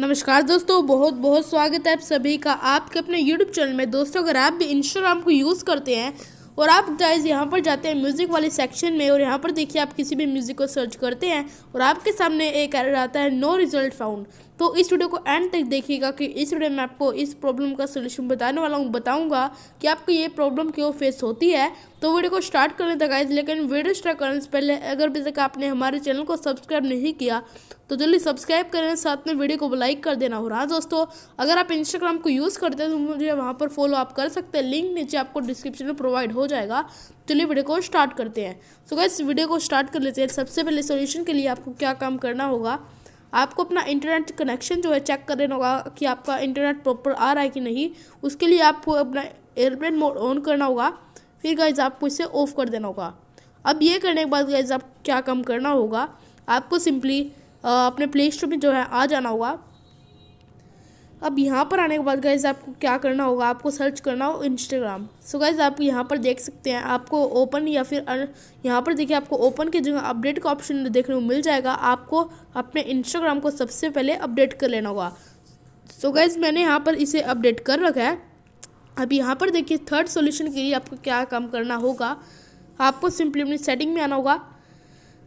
नमस्कार दोस्तों बहुत बहुत स्वागत है आप सभी का आपके अपने यूट्यूब चैनल में दोस्तों अगर आप भी इंस्टाग्राम को यूज़ करते हैं और आप गाइज यहाँ पर जाते हैं म्यूज़िक वाले सेक्शन में और यहाँ पर देखिए आप किसी भी म्यूज़िक को सर्च करते हैं और आपके सामने एक एरर आता है नो रिजल्ट फाउंड तो इस वीडियो को एंड तक देखिएगा कि इस वीडियो में आपको इस प्रॉब्लम का सोल्यूशन बताने वाला हूँ बताऊँगा कि आपको ये प्रॉब्लम क्यों फेस होती है तो वीडियो को स्टार्ट कर लेते गाइज लेकिन वीडियो स्टार्ट करने से पहले अगर अभी तक आपने हमारे चैनल को सब्सक्राइब नहीं किया तो जल्दी सब्सक्राइब करें साथ में वीडियो को लाइक कर देना और हाँ दोस्तों अगर आप इंस्टाग्राम को यूज़ करते हैं तो मुझे वहाँ पर फॉलो आप कर सकते हैं लिंक नीचे आपको डिस्क्रिप्शन में प्रोवाइड हो जाएगा चलिए वीडियो को स्टार्ट करते हैं तो गाइज वीडियो को स्टार्ट कर लेते हैं सबसे पहले सोल्यूशन के लिए आपको क्या काम करना होगा आपको अपना इंटरनेट कनेक्शन जो है चेक कर देना होगा कि आपका इंटरनेट प्रॉपर आ रहा है कि नहीं उसके लिए आपको अपना एयरप्लेन मोड ऑन करना होगा फिर गाइज आपको इसे ऑफ कर देना होगा अब ये करने के बाद गाइज आप क्या कम करना होगा आपको सिंपली अपने प्ले स्टोर में जो है आ जाना होगा अब यहाँ पर आने के बाद गाइज आपको क्या करना होगा आपको सर्च करना हो इंस्टाग्राम सो गाइज आप यहाँ पर देख सकते हैं आपको ओपन या फिर यहाँ पर देखिए आपको ओपन की जगह अपडेट का ऑप्शन देखने को मिल जाएगा आपको अपने इंस्टाग्राम को सबसे पहले अपडेट कर लेना होगा सो so गाइज मैंने यहाँ पर इसे अपडेट कर रखा है अब यहाँ पर देखिए थर्ड सॉल्यूशन के लिए आपको क्या काम करना होगा आपको सिंपली अपनी सेटिंग में आना होगा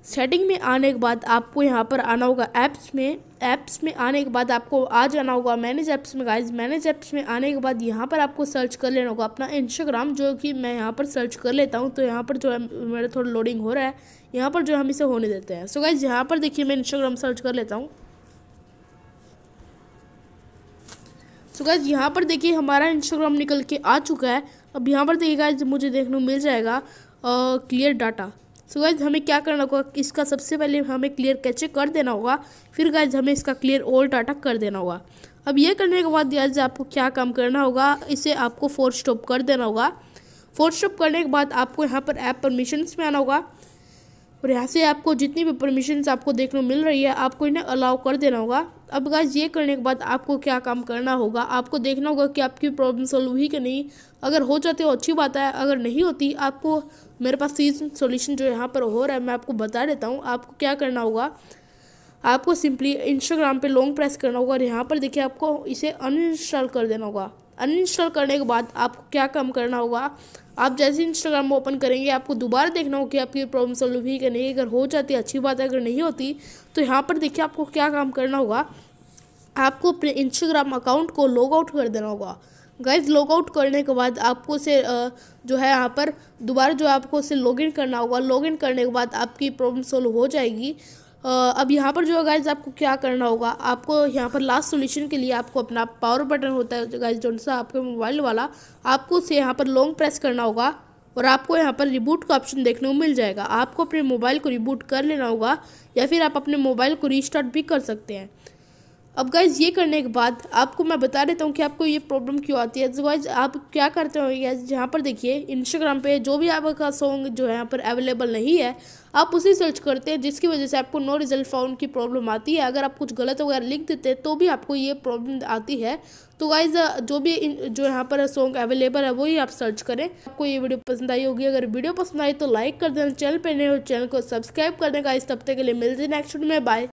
सेटिंग में आने के बाद आपको यहाँ पर आना होगा ऐप्स में ऐप्स में आने के बाद आपको आ जाना होगा मैनेज ऐप्स में गाइज मैनेज ऐप्स में आने के बाद यहाँ पर आपको सर्च कर लेना होगा अपना इंस्टाग्राम जो कि मैं यहाँ पर सर्च कर लेता हूँ तो यहाँ पर जो है मेरा थोड़ा लोडिंग हो रहा है यहाँ पर जो हम इसे होने देते हैं सो गाइज यहाँ पर देखिए मैं इंस्टाग्राम सर्च कर लेता हूँ सो गाइज यहाँ पर देखिए हमारा इंस्टाग्राम निकल के आ चुका है अब यहाँ पर देखिए गाइज मुझे देखने को मिल जाएगा क्लियर डाटा सो गाइज हमें क्या करना होगा इसका सबसे पहले हमें क्लियर कैचे कर देना होगा फिर गाइज हमें इसका क्लियर ओल्ड डाटा कर देना होगा अब ये करने के बाद गाइज आपको क्या काम करना होगा इसे आपको फोर स्टॉप कर देना होगा फोर स्टॉप करने के बाद आपको यहाँ पर ऐप परमिशंस में आना होगा और यहाँ से आपको जितनी भी परमिशन आपको देखने मिल रही है आपको इन्हें अलाउ कर देना होगा अब गाइज ये करने के बाद आपको क्या काम करना होगा आपको देखना होगा कि आपकी प्रॉब्लम सॉल्व हुई कि नहीं अगर हो जाती हो अच्छी बात है अगर नहीं होती आपको मेरे पास सीज सोल्यूशन जो यहाँ पर हो रहा है मैं आपको बता देता हूँ आपको क्या करना होगा आपको सिंपली इंस्टाग्राम पर लॉन्ग प्रेस करना होगा और यहाँ पर देखिए आपको इसे अनइंस्टॉल कर देना होगा अनइंस्टॉल करने के बाद आपको क्या काम करना होगा आप जैसे इंस्टाग्राम ओपन करेंगे आपको दोबारा देखना होगा कि आपकी प्रॉब्लम सॉल्व हुई कि नहीं अगर हो जाती अच्छी बात है अगर नहीं होती तो यहाँ पर देखिए आपको क्या काम करना होगा आपको अपने इंस्टाग्राम अकाउंट को लॉग आउट कर देना होगा गाइज लॉग आउट करने के बाद आपको से जो है यहाँ पर दोबारा जो आपको से लॉगिन करना होगा लॉगिन करने के बाद आपकी प्रॉब्लम सॉल्व हो जाएगी अब यहाँ पर जो है गाइज आपको क्या करना होगा आपको यहाँ पर लास्ट सोल्यूशन के लिए आपको अपना पावर बटन होता है गाइज जो सा आपके मोबाइल वाला आपको उसे यहाँ पर लॉन्ग प्रेस करना होगा और आपको यहाँ पर रिबूट का ऑप्शन देखने को मिल जाएगा आपको अपने मोबाइल को रिबूट कर लेना होगा या फिर आप अपने मोबाइल को रिस्टार्ट भी कर सकते हैं अब गाइज ये करने के बाद आपको मैं बता देता हूँ कि आपको ये प्रॉब्लम क्यों आती है गाइज आप क्या करते हो गाइज यहाँ पर देखिए इंस्टाग्राम पे जो भी आपका सॉन्ग जो है यहाँ पर अवेलेबल नहीं है आप उसी सर्च करते हैं जिसकी वजह से आपको नो रिजल्ट फाउंड की प्रॉब्लम आती है अगर आप कुछ गलत वगैरह लिख देते हैं तो भी आपको ये प्रॉब्लम आती है तो गाइज जो भी जो यहाँ पर सॉन्ग अवेलेबल है वही आप सर्च करें आपको ये वीडियो पसंद आई होगी अगर वीडियो पसंद आई तो लाइक कर देना चैनल पर नहीं हो चैनल को सब्सक्राइब कर देगा इस तब तक के लिए मिलते हैं नेक्स्ट में बाय